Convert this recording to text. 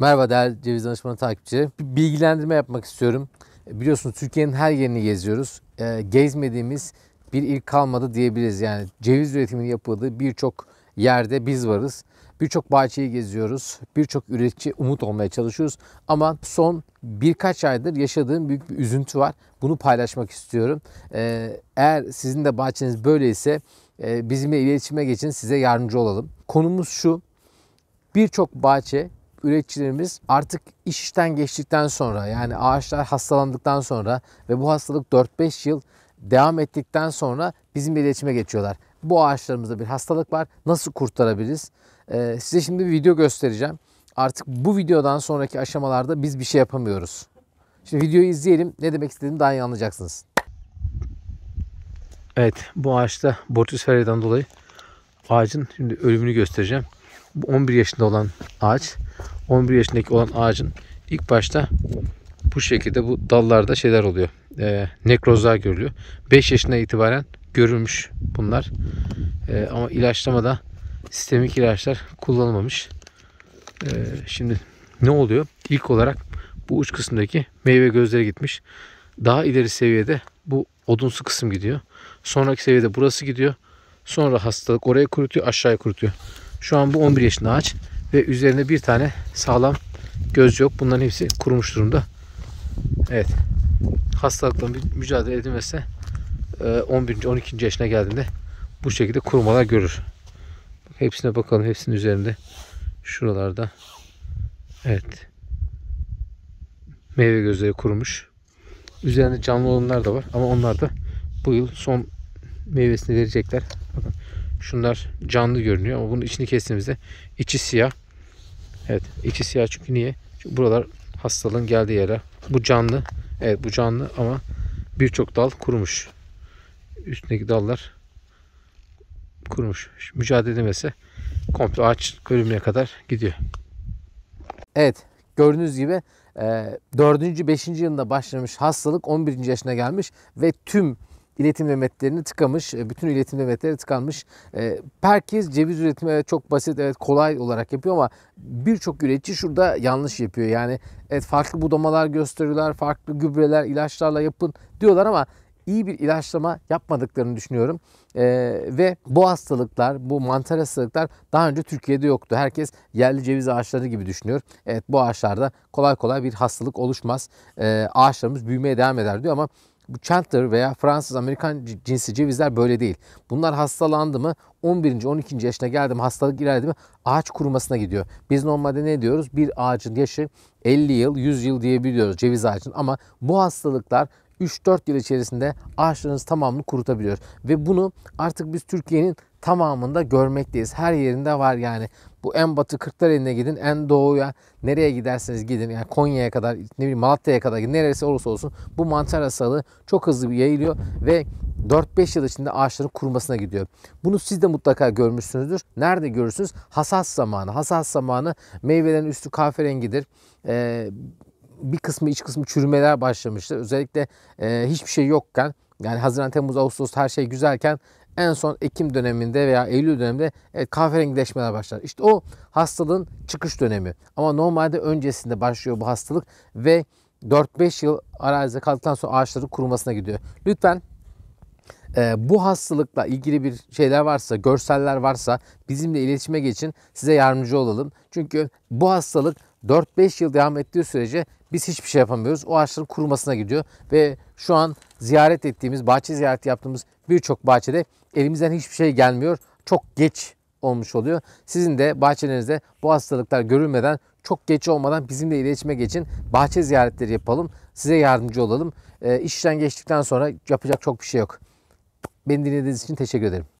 Merhaba değerli Ceviz Danışmanı takipçileri. Bilgilendirme yapmak istiyorum. E, biliyorsunuz Türkiye'nin her yerini geziyoruz. E, gezmediğimiz bir ilk kalmadı diyebiliriz. Yani ceviz üretiminin yapıldığı birçok yerde biz varız. Birçok bahçeyi geziyoruz. Birçok üretici umut olmaya çalışıyoruz. Ama son birkaç aydır yaşadığım büyük bir üzüntü var. Bunu paylaşmak istiyorum. E, eğer sizin de bahçeniz böyleyse bizimle iletişime geçin size yardımcı olalım. Konumuz şu. Birçok bahçe üreticilerimiz artık iş işten geçtikten sonra yani ağaçlar hastalandıktan sonra ve bu hastalık 4-5 yıl devam ettikten sonra bizimle iletişime geçiyorlar. Bu ağaçlarımızda bir hastalık var. Nasıl kurtarabiliriz? Ee, size şimdi bir video göstereceğim. Artık bu videodan sonraki aşamalarda biz bir şey yapamıyoruz. Şimdi videoyu izleyelim. Ne demek istediğimi daha iyi anlayacaksınız. Evet bu ağaçta Bortus dolayı ağacın şimdi ölümünü göstereceğim. 11 yaşında olan ağaç 11 yaşındaki olan ağacın ilk başta bu şekilde bu dallarda şeyler oluyor. E, nekrozlar görülüyor. 5 yaşına itibaren görülmüş bunlar. E, ama ilaçlamada sistemik ilaçlar kullanılmamış. E, şimdi ne oluyor? İlk olarak bu uç kısımdaki meyve gözleri gitmiş. Daha ileri seviyede bu odunsu kısım gidiyor. Sonraki seviyede burası gidiyor. Sonra hastalık oraya kurutuyor, aşağıya kurutuyor. Şu an bu 11 yaşında ağaç ve üzerinde bir tane sağlam göz yok. Bunların hepsi kurumuş durumda. Evet. Hastalıkla mücadele edilmezse 11. E, 12. yaşına geldiğinde bu şekilde kurumalar görür. Hepsine bakalım. Hepsinin üzerinde şuralarda evet meyve gözleri kurumuş. Üzerinde canlı olanlar da var ama onlar da bu yıl son meyvesini verecekler. Bakın Şunlar canlı görünüyor ama bunun içini kestiğimizde içi siyah. Evet içi siyah çünkü niye? Çünkü buralar hastalığın geldiği yere. Bu canlı. Evet bu canlı ama birçok dal kurumuş. Üstündeki dallar kurumuş. Şu mücadele edemezse komple ağaç ölümüne kadar gidiyor. Evet gördüğünüz gibi 4. E, 5. yılında başlamış hastalık 11. yaşına gelmiş ve tüm iletim demetlerini tıkamış. E, bütün iletim demetleri tıkanmış. E, herkes ceviz üretimi çok basit, evet kolay olarak yapıyor ama birçok üretici şurada yanlış yapıyor. Yani evet farklı budamalar gösteriyorlar, farklı gübreler, ilaçlarla yapın diyorlar ama iyi bir ilaçlama yapmadıklarını düşünüyorum. Ee, ve bu hastalıklar, bu mantar hastalıklar daha önce Türkiye'de yoktu. Herkes yerli ceviz ağaçları gibi düşünüyor. Evet bu ağaçlarda kolay kolay bir hastalık oluşmaz. Ee, ağaçlarımız büyümeye devam eder diyor ama bu Chandler veya Fransız Amerikan cinsi cevizler böyle değil. Bunlar hastalandı mı 11. 12. yaşına geldi mi hastalık ilerledi mi ağaç kurumasına gidiyor. Biz normalde ne diyoruz? Bir ağacın yaşı 50 yıl 100 yıl diyebiliyoruz ceviz ağacın ama bu hastalıklar 3-4 yıl içerisinde ağaçlarınız tamamını kurutabiliyor. Ve bunu artık biz Türkiye'nin tamamında görmekteyiz. Her yerinde var yani. Bu en batı Kırklareli'ne gidin, en doğuya nereye giderseniz gidin. Yani Konya'ya kadar, ne bileyim Malatya'ya kadar gidin. Neresi olursa olsun bu mantar hastalığı çok hızlı bir yayılıyor ve 4-5 yıl içinde ağaçların kurumasına gidiyor. Bunu siz de mutlaka görmüşsünüzdür. Nerede görürsünüz? Hasas zamanı. Hasas zamanı meyvelerin üstü kahverengidir. Ee, bir kısmı iç kısmı çürümeler başlamıştır. Özellikle e, hiçbir şey yokken yani Haziran, Temmuz, Ağustos her şey güzelken en son Ekim döneminde veya Eylül döneminde evet, kahverengileşmeler başlar. İşte o hastalığın çıkış dönemi. Ama normalde öncesinde başlıyor bu hastalık ve 4-5 yıl arazide kaldıktan sonra ağaçların kurumasına gidiyor. Lütfen e, bu hastalıkla ilgili bir şeyler varsa, görseller varsa bizimle iletişime geçin. Size yardımcı olalım. Çünkü bu hastalık 4-5 yıl devam ettiği sürece biz hiçbir şey yapamıyoruz. O ağaçların kurumasına gidiyor ve şu an ziyaret ettiğimiz, bahçe ziyareti yaptığımız birçok bahçede elimizden hiçbir şey gelmiyor. Çok geç olmuş oluyor. Sizin de bahçelerinizde bu hastalıklar görülmeden çok geç olmadan bizimle iletişime geçin. Bahçe ziyaretleri yapalım. Size yardımcı olalım. E, işten geçtikten sonra yapacak çok bir şey yok. Beni dinlediğiniz için teşekkür ederim.